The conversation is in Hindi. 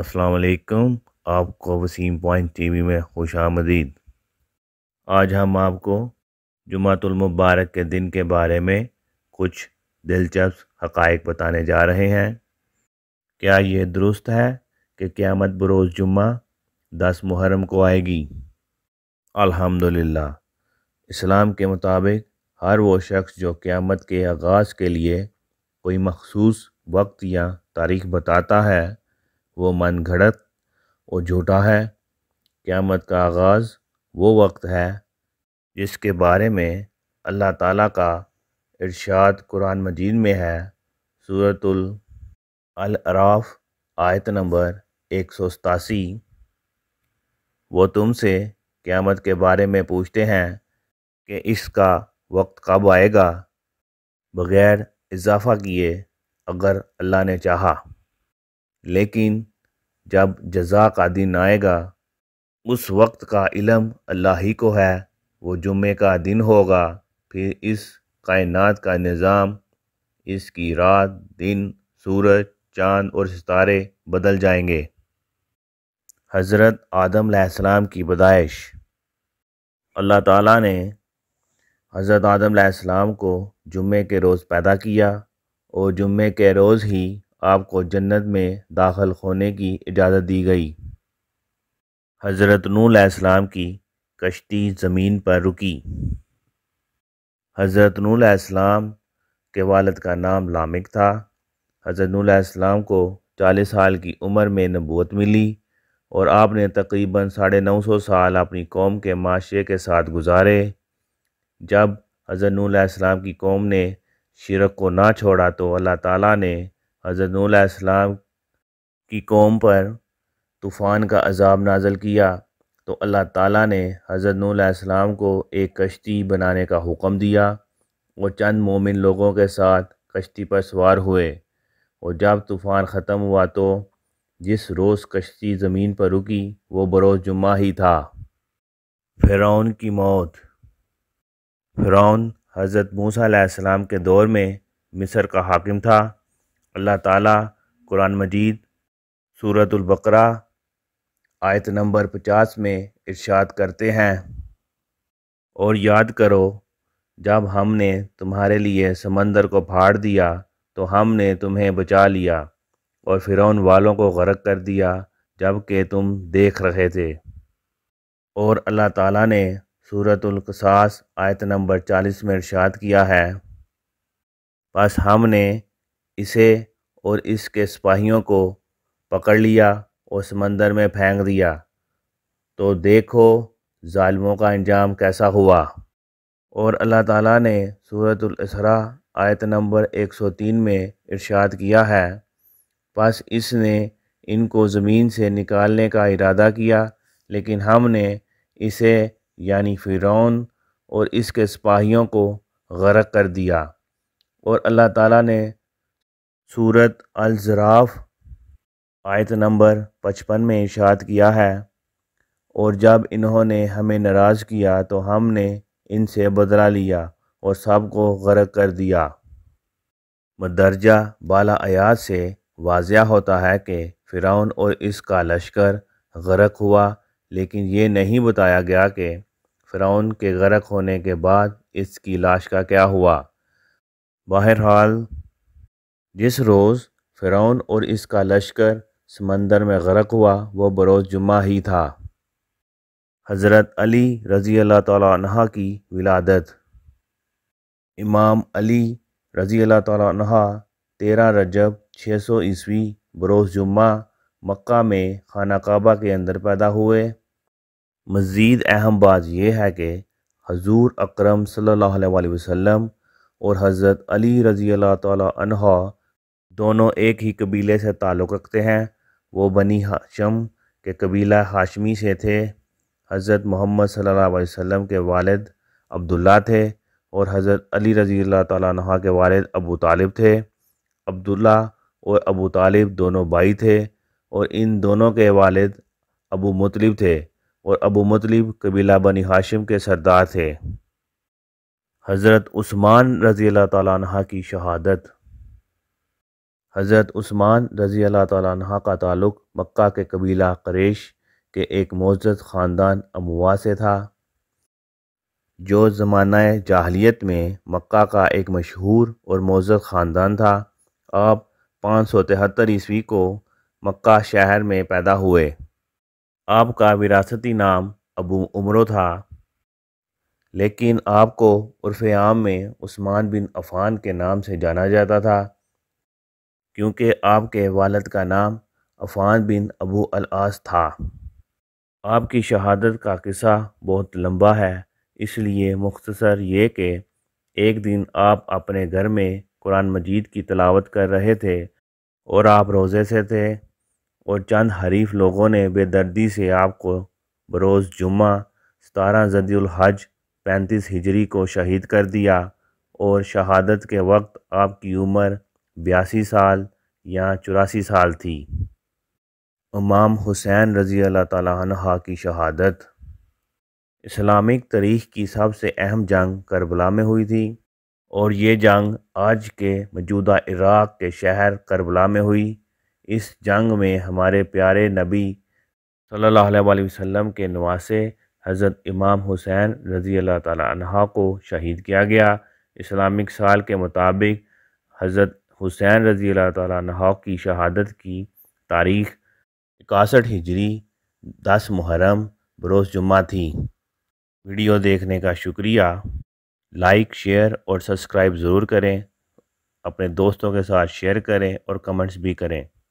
असलकम आपको वसीम पॉइंट टीवी में खुश आमदीद आज हम आपको मुबारक के दिन के बारे में कुछ दिलचस्प हक़ बताने जा रहे हैं क्या ये दुरुस्त है कि क़्यामत बरोज़ जुम्मा दस मुहर्रम को आएगी अल्हम्दुलिल्लाह इस्लाम के मुताबिक हर वो शख्स जो क़्यामत के आगाज़ के लिए कोई मखसूस वक्त या तारीख बताता है वो मन घड़त और झूठा है क़्यामत का आगाज़ वो वक्त है जिसके बारे में अल्लाह ताला का इरशाद कुरान मजीद में है सूरतुल अल-अराफ आयत नंबर एक सौ सतासी वो तुमसे क़्यामत के बारे में पूछते हैं कि इसका वक्त कब आएगा बग़ैर इजाफ़ा किए अगर अल्लाह ने चाहा लेकिन जब जजा का दिन आएगा उस वक्त का इलम अल्लाह ही को है वो जुम्मे का दिन होगा फिर इस कायनात का निज़ाम इसकी रात दिन सूरज चांद और सितारे बदल जाएंगे हज़रत आदम आसमाम की बदाइश अल्लाह ताला ने हज़रत आदम आसमाम को जुम्मे के रोज़ पैदा किया और जुम्मे के रोज़ ही आपको जन्नत में दाखिल होने की इजाज़त दी गई हज़रत नूसम की कश्ती ज़मीन पर रुकी हज़रत नूसम के वालद का नाम लामिक था हज़रत नूसम को चालीस साल की उम्र में नबूत मिली और आपने तकरीबन साढ़े नौ सौ साल अपनी कौम के माशरे के साथ गुजारे जब हज़रत नूसम की कौम ने शिरक को ना छोड़ा तो अल्लाह ताला ने हज़रत नूसम की कौम पर तूफ़ान का अजाब नाजल किया तो अल्लाह ताला ने हज़रत नूसम को एक कश्ती बनाने का हुक्म दिया वो चंद मोमिन लोगों के साथ कश्ती पर सवार हुए और जब तूफ़ान ख़त्म हुआ तो जिस रोज़ कश्ती ज़मीन पर रुकी वो बरोज़ जुम्मा ही था फ़िरौन की मौत फ़िरौन हज़रत मूसा के दौर में मिस्र का हाकिम था अल्लाह ताला कुरान मजीद सूरतुल्बकरा आयत नंबर पचास में इरशाद करते हैं और याद करो जब हमने तुम्हारे लिए समंदर को फाड़ दिया तो हमने तुम्हें बचा लिया और फ़िरौन वालों को गर्क कर दिया जबकि तुम देख रहे थे और अल्लाह ताला ने सूरतुल्कसास आयत नंबर चालीस में इरशाद किया है बस हमने इसे और इसके सिपाहियों को पकड़ लिया और समंदर में फेंक दिया तो देखो ालमों का अंजाम कैसा हुआ और अल्लाह ताला ने सूरतुल इसरा आयत नंबर 103 में इरशाद किया है बस इसने इनको ज़मीन से निकालने का इरादा किया लेकिन हमने इसे यानी फ़िरौन और इसके सिपाहियों को गरक कर दिया और अल्लाह ताला ने सूरत अलजराफ़ आयत नंबर पचपन में इशाद किया है और जब इन्होंने हमें नाराज़ किया तो हमने इनसे बदला लिया और सब को गर्क कर दिया मदरजा बाला आयात से वाजिया होता है कि फ़िरौन और इसका लश्कर गर्क हुआ लेकिन ये नहीं बताया गया कि फ़िरौन के गर्क होने के बाद इसकी लाश का क्या हुआ बहरहाल जिस रोज़ फ़िरौन और इसका लश्कर समंदर में गर्क हुआ वह बरोज़ जुम्मा ही था हज़रत अली रज़ी अल्लाह तह की विलादत इमाम अली रज़ी अल्लाह तह तेरह रजब छः सौ ईस्वी बरोज़ जुम्मा मक्का में खाना काबा के अंदर पैदा हुए मज़ीद अहम बात यह है कि हजूर अक्रम सल्लल्लाहु अलैहि वसल्लम और हज़रत अली रज़ी अल्लाह तह दोनों एक ही कबीले से ताल्लुक़ रखते हैं वो बनी हाशम के कबीला हाशमी से थे हज़रत मोहम्मद सल्लल्लाहु अलैहि वसल्लम के वालिद अब्दुल्ला थे और हज़रत अली रज़ी तह के वालिद अबू तालिब थे अब्दुल्ला और अबू तालिब दोनों भाई थे और इन दोनों के वालिद अबू मुतलिब थे और अबू मुतलिब कबीला बनी हाशिम के सरदार थे हज़रत उस्मान रज़ी तह की शहादत हज़रत उस्मान रज़ी अल्लाह तह का ताल्लुक़ मक्का के कबीला करेश के एक मोज़त ख़ानदान अमुआ से था जो ज़माना जाहलीत में मक्का का एक मशहूर और मोज़त ख़ानदान था आप पाँच सौ तिहत्तर ईस्वी को मक्का शहर में पैदा हुए आपका विरासती नाम अबू उमरो था लेकिन आपको उर्फ़ आम में उस्मान बिन अफ़ान के नाम से जाना जाता था क्योंकि आपके वालद का नाम अफ़ान बिन अबू अलास था आपकी शहादत का किस्सा बहुत लंबा है इसलिए मुख्तसर ये कि एक दिन आप अपने घर में कुरान मजीद की तलावत कर रहे थे और आप रोज़े से थे और चंद हरीफ लोगों ने बेदर्दी से आपको बरोज़ जुम्मा सतारह जदीलहज पैंतीस हिजरी को शहीद कर दिया और शहादत के वक्त आपकी उम्र बयासी साल या चौरासी साल थी इमाम हुसैन रज़ी अल्लाह तह की शहादत इस्लामिक तारीख़ की सबसे अहम जंग करबला में हुई थी और ये जंग आज के मौजूदा इराक़ के शहर करबला में हुई इस जंग में हमारे प्यारे नबी सल्लल्लाहु अलैहि वसल्लम के नवासे हज़रत इमाम हुसैन रज़ी अल्लाह तह को शहीद किया गया इस्लामिक साल के मुताबिक हज़रत हुसैन रज़ी तहा की शहादत की तारीख़ इकसठ हिजरी दस मुहरम बरोस जुम्मा थी वीडियो देखने का शुक्रिया लाइक शेयर और सब्सक्राइब ज़रूर करें अपने दोस्तों के साथ शेयर करें और कमेंट्स भी करें